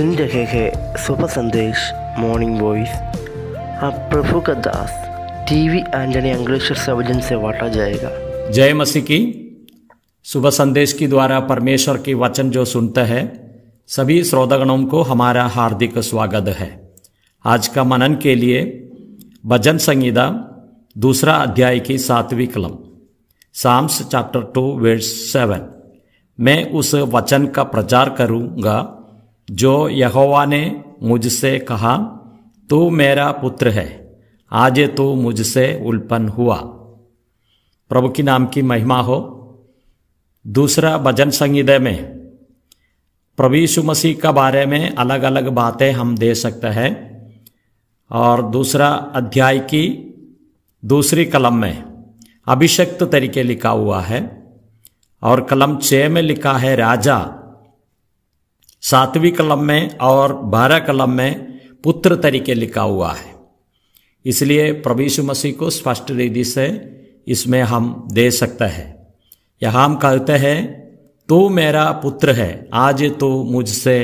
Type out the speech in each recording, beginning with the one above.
सुन रहे हैं सुबह संदेश मॉर्निंग वॉइस आप प्रभु का दास टीवी आंजनी अंग्लेश्वर सर्वजन से वाटा जाएगा जय मसीह की सुबह संदेश की द्वारा परमेश्वर के वचन जो सुनते हैं सभी श्रोतागणों को हमारा हार्दिक स्वागत है आज का मनन के लिए भजन संहिता दूसरा अध्याय की सातवीं कलम Psalms chapter two verse seven मैं उस वचन का प्रचार करूंगा जो यहोवा ने मुझसे कहा तू मेरा पुत्र है आज तू मुझसे उल्पन हुआ प्रभु की नाम की महिमा हो दूसरा भजन संगीत में प्रवीषु मसीह का बारे में अलग अलग बातें हम दे सकते हैं और दूसरा अध्याय की दूसरी कलम में अभिषक्त तरीके लिखा हुआ है और कलम छः में लिखा है राजा सातवीं कलम में और बारह कलम में पुत्र तरीके लिखा हुआ है इसलिए प्रवीषु मसीह को स्पष्ट रीति से इसमें हम दे सकते हैं यह हम कहते हैं तू तो मेरा पुत्र है आज तो मुझसे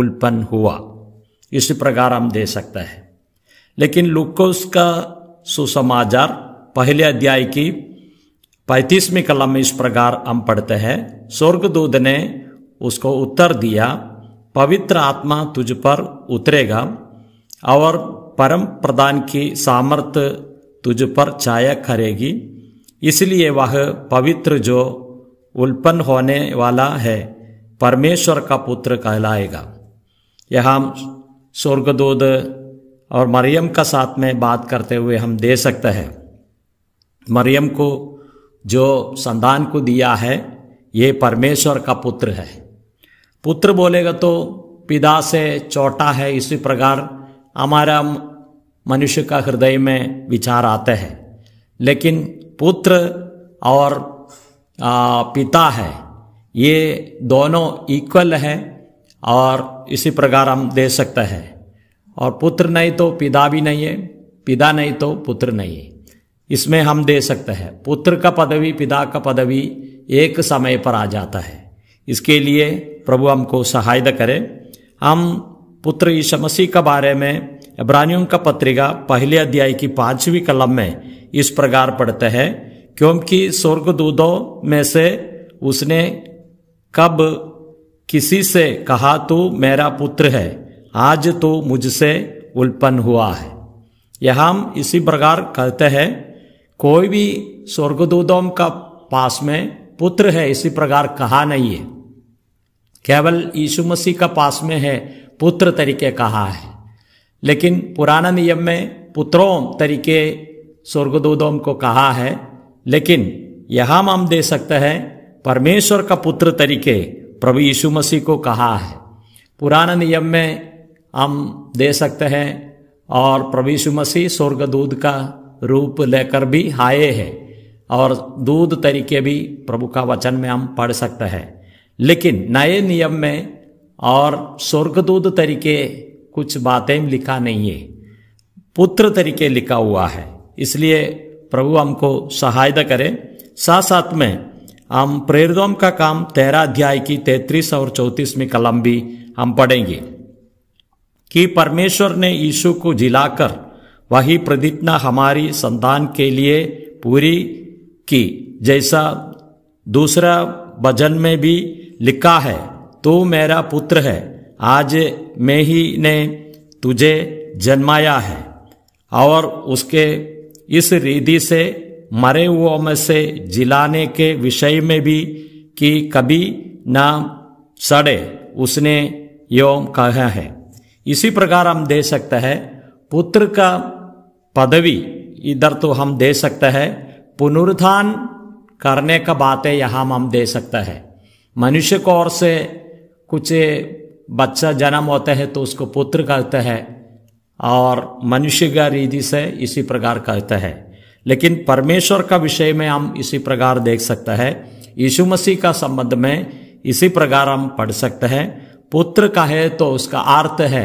उल्पन हुआ इस प्रकार हम दे सकते हैं लेकिन लुकोस का सुसमाचार पहले अध्याय की पैंतीसवीं कलम में इस प्रकार हम पढ़ते हैं स्वर्गदूत ने उसको उत्तर दिया पवित्र आत्मा तुझ पर उतरेगा और परम प्रदान की सामर्थ्य तुझ पर छाया करेगी इसलिए वह पवित्र जो उल्पन्न होने वाला है परमेश्वर का पुत्र कहलाएगा यह हम स्वर्गदूत और मरियम का साथ में बात करते हुए हम दे सकते हैं मरियम को जो संतान को दिया है ये परमेश्वर का पुत्र है पुत्र बोलेगा तो पिता से चोटा है इसी प्रकार हमारा मनुष्य का हृदय में विचार आते हैं लेकिन पुत्र और आ, पिता है ये दोनों इक्वल है और इसी प्रकार हम दे सकते हैं और पुत्र नहीं तो पिता भी नहीं है पिता नहीं तो पुत्र नहीं है इसमें हम दे सकते हैं पुत्र का पदवी पिता का पदवी एक समय पर आ जाता है इसके लिए प्रभु हमको सहायता करे हम पुत्र यीशु मसीह के बारे में इब्रानियों का पत्रिका पहले अध्याय की पांचवी कलम में इस प्रकार पढ़ते हैं क्योंकि स्वर्गदूतों में से उसने कब किसी से कहा तू मेरा पुत्र है आज तो मुझसे उल्पन्न हुआ है यह हम इसी प्रकार कहते हैं कोई भी स्वर्गदूतों का पास में पुत्र है इसी प्रकार कहा नहीं है केवल यीशु मसीह का पास में है पुत्र तरीके कहा है लेकिन पुराना नियम में पुत्रों तरीके स्वर्गदूतों को कहा है लेकिन यहां हम दे सकते हैं परमेश्वर का पुत्र तरीके प्रभु यीशु मसीह को कहा है पुराना नियम में हम दे सकते हैं और प्रभु यीशु मसीह स्वर्गदूत का रूप लेकर भी आए हैं और दूध तरीके भी प्रभु का वचन में हम पढ़ सकते हैं लेकिन नए नियम में और दूध तरीके कुछ बातें लिखा नहीं है पुत्र तरीके लिखा हुआ है इसलिए प्रभु हमको सहायता करे साथ साथ में हम प्रेरितों का काम तेरा अध्याय की तैतीस और चौतीस में कलम भी हम पढ़ेंगे कि परमेश्वर ने यीशु को जिलाकर वही प्रदीपना हमारी संतान के लिए पूरी कि जैसा दूसरा भजन में भी लिखा है तू तो मेरा पुत्र है आज मैं ही ने तुझे जन्माया है और उसके इस रीति से मरे हुओं में से जिलाने के विषय में भी कि कभी ना सड़े उसने योम कहा है इसी प्रकार हम दे सकते हैं पुत्र का पदवी इधर तो हम दे सकते हैं पुनरुत्थान करने का बातें यहाँ हम दे सकता है मनुष्य को ओर से कुछ बच्चा जन्म होता है तो उसको पुत्र कहते हैं और मनुष्य का रीति से इसी प्रकार कहते हैं लेकिन परमेश्वर का विषय में हम इसी प्रकार देख सकते हैं यीशु मसीह का संबंध में इसी प्रकार हम पढ़ सकते हैं पुत्र का है तो उसका अर्थ है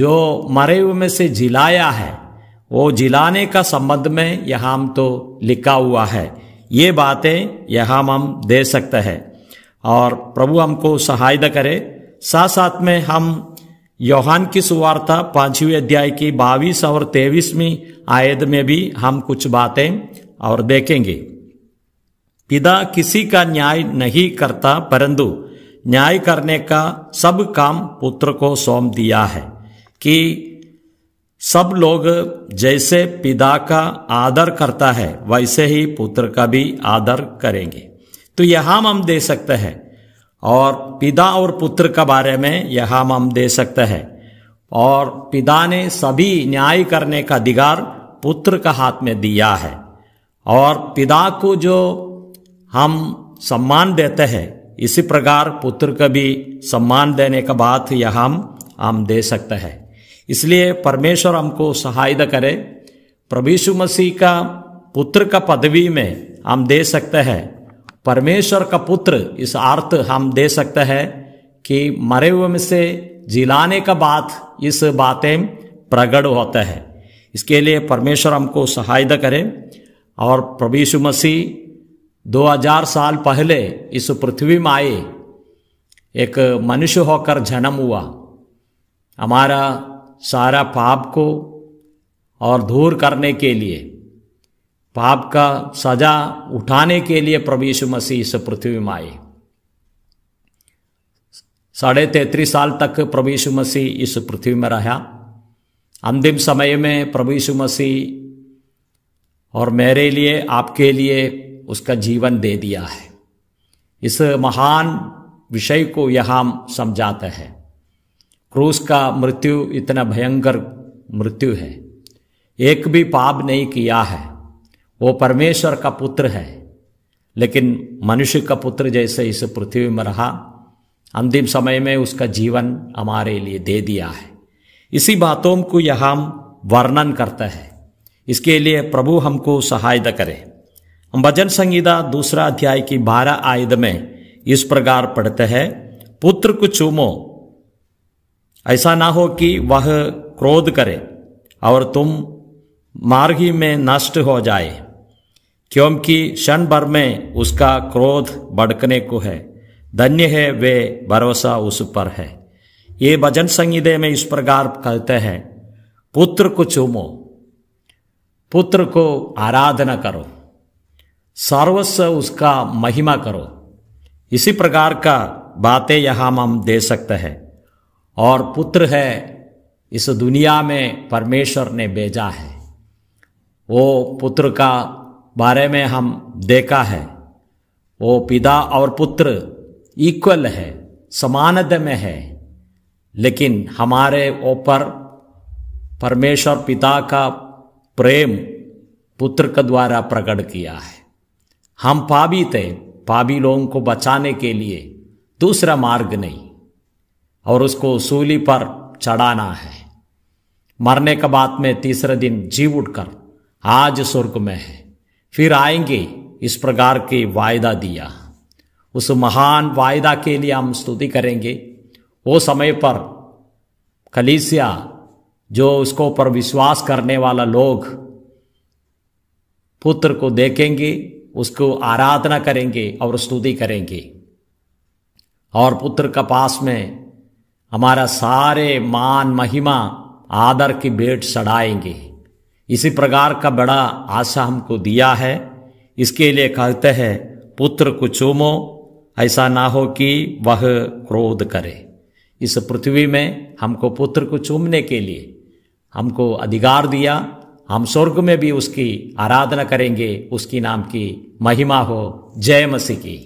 जो मरे हुए में से जिलाया है वो जिलाने का संबंध में यहां हम तो लिखा हुआ है ये बातें यहां हम दे सकते हैं और प्रभु हमको सहायता करे साथ साथ में हम योहान की सुवार्ता पांचवी अध्याय की बाईस और तेईसवीं आयद में भी हम कुछ बातें और देखेंगे पिता किसी का न्याय नहीं करता परंतु न्याय करने का सब काम पुत्र को सौंप दिया है कि सब लोग जैसे पिता का आदर करता है वैसे ही पुत्र का भी आदर करेंगे तो यह हम दे सकते हैं और पिता और पुत्र का बारे में यह हम दे सकते हैं और पिता ने सभी न्याय करने का अधिकार पुत्र का हाथ में दिया है और पिता को जो हम सम्मान देते हैं इसी प्रकार पुत्र का भी सम्मान देने का बात यह हम हम दे सकते हैं इसलिए परमेश्वर हमको सहायता करे प्रभीशु मसीह का पुत्र का पदवी में हम दे सकते हैं परमेश्वर का पुत्र इस अर्थ हम दे सकते हैं कि मरे हुए में से जिलाने का बात इस बातें प्रगढ़ होता है इसके लिए परमेश्वर हमको सहायता करे और प्रभीशु मसीह 2000 साल पहले इस पृथ्वी में आए एक मनुष्य होकर जन्म हुआ हमारा सारा पाप को और दूर करने के लिए पाप का सजा उठाने के लिए प्रभु यीशु मसीह इस पृथ्वी में आए साढ़े तैतीस साल तक प्रभु यीशु मसीह इस पृथ्वी में रहा अंतिम समय में प्रभु यीशु मसीह और मेरे लिए आपके लिए उसका जीवन दे दिया है इस महान विषय को यह हम समझाते हैं क्रूस का मृत्यु इतना भयंकर मृत्यु है एक भी पाप नहीं किया है वो परमेश्वर का पुत्र है लेकिन मनुष्य का पुत्र जैसे इस पृथ्वी में रहा अंतिम समय में उसका जीवन हमारे लिए दे दिया है इसी बातों को यह हम वर्णन करते हैं इसके लिए प्रभु हमको सहायता करे हम भजन संगीता दूसरा अध्याय की बारह आयद में इस प्रकार पढ़ते हैं पुत्र को चूमो ऐसा ना हो कि वह क्रोध करे और तुम मार्ग ही में नष्ट हो जाए क्योंकि क्षण भर में उसका क्रोध भड़कने को है धन्य है वे भरोसा उस पर है ये भजन संहिदे में इस प्रकार कहते हैं पुत्र को चूमो पुत्र को आराधना करो सर्वस्व उसका महिमा करो इसी प्रकार का बातें यहां हम दे सकते हैं और पुत्र है इस दुनिया में परमेश्वर ने भेजा है वो पुत्र का बारे में हम देखा है वो पिता और पुत्र इक्वल है समानद में है लेकिन हमारे ऊपर परमेश्वर पिता का प्रेम पुत्र के द्वारा प्रकट किया है हम पाबी थे पाबी लोगों को बचाने के लिए दूसरा मार्ग नहीं और उसको सूली पर चढ़ाना है मरने के बाद में तीसरे दिन जीव उठकर आज स्वर्ग में है फिर आएंगे इस प्रकार के वायदा दिया उस महान वायदा के लिए हम स्तुति करेंगे वो समय पर कलीसिया जो उसको पर विश्वास करने वाला लोग पुत्र को देखेंगे उसको आराधना करेंगे और स्तुति करेंगे और पुत्र का पास में हमारा सारे मान महिमा आदर की भेंट चढ़ाएंगे इसी प्रकार का बड़ा आशा हमको दिया है इसके लिए कहते हैं पुत्र को चूमो ऐसा ना हो कि वह क्रोध करे इस पृथ्वी में हमको पुत्र को चूमने के लिए हमको अधिकार दिया हम स्वर्ग में भी उसकी आराधना करेंगे उसकी नाम की महिमा हो जय मसीह की